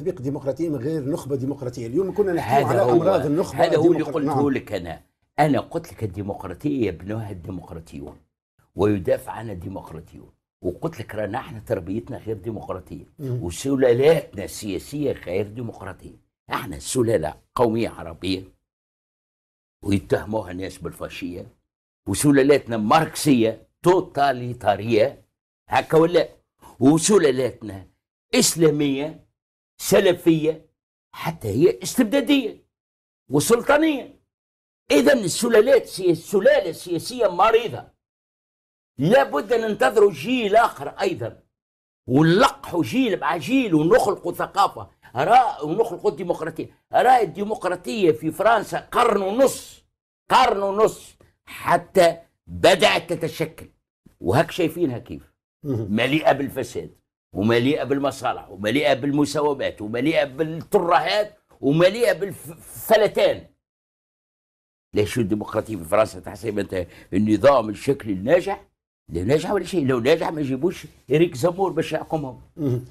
تطبيق ديمقراطيه من غير نخبه ديمقراطيه اليوم كنا نحكي على امراض النخبه هذا هو اللي قلته نعم. لك انا انا قلت لك الديمقراطيه يبنوها الديمقراطيون ويدافع عنها الديمقراطيون وقلت لك رانا احنا تربيتنا غير ديمقراطيه وسلالاتنا السياسيه غير ديمقراطيه احنا سلاله قوميه عربيه ويتهموها الناس بالفاشيه وسلالاتنا ماركسيه توتاليتاريه هكا ولا وسلالاتنا اسلاميه سلفية حتى هي استبدادية وسلطانية إذا السلالات السلالة السياسية مريضة لابد أن ننتظروا جيل آخر أيضا ونلقحوا جيل مع جيل ونخلقوا ثقافة راء ونخلقوا الديمقراطية راء الديمقراطية في فرنسا قرن ونص قرن ونص حتى بدأت تتشكل وهك شايفينها كيف مليئة بالفساد ومليئه بالمصالح ومليئه بالمساومات ومليئه بالترهات ومليئه بالفلتان لا شو الديمقراطيه في فرنسا تحسب انت النظام الشكلي الناجح لا ناجح ولا شيء لو ناجح ما يجيبوش اريك زامور باش يحكمهم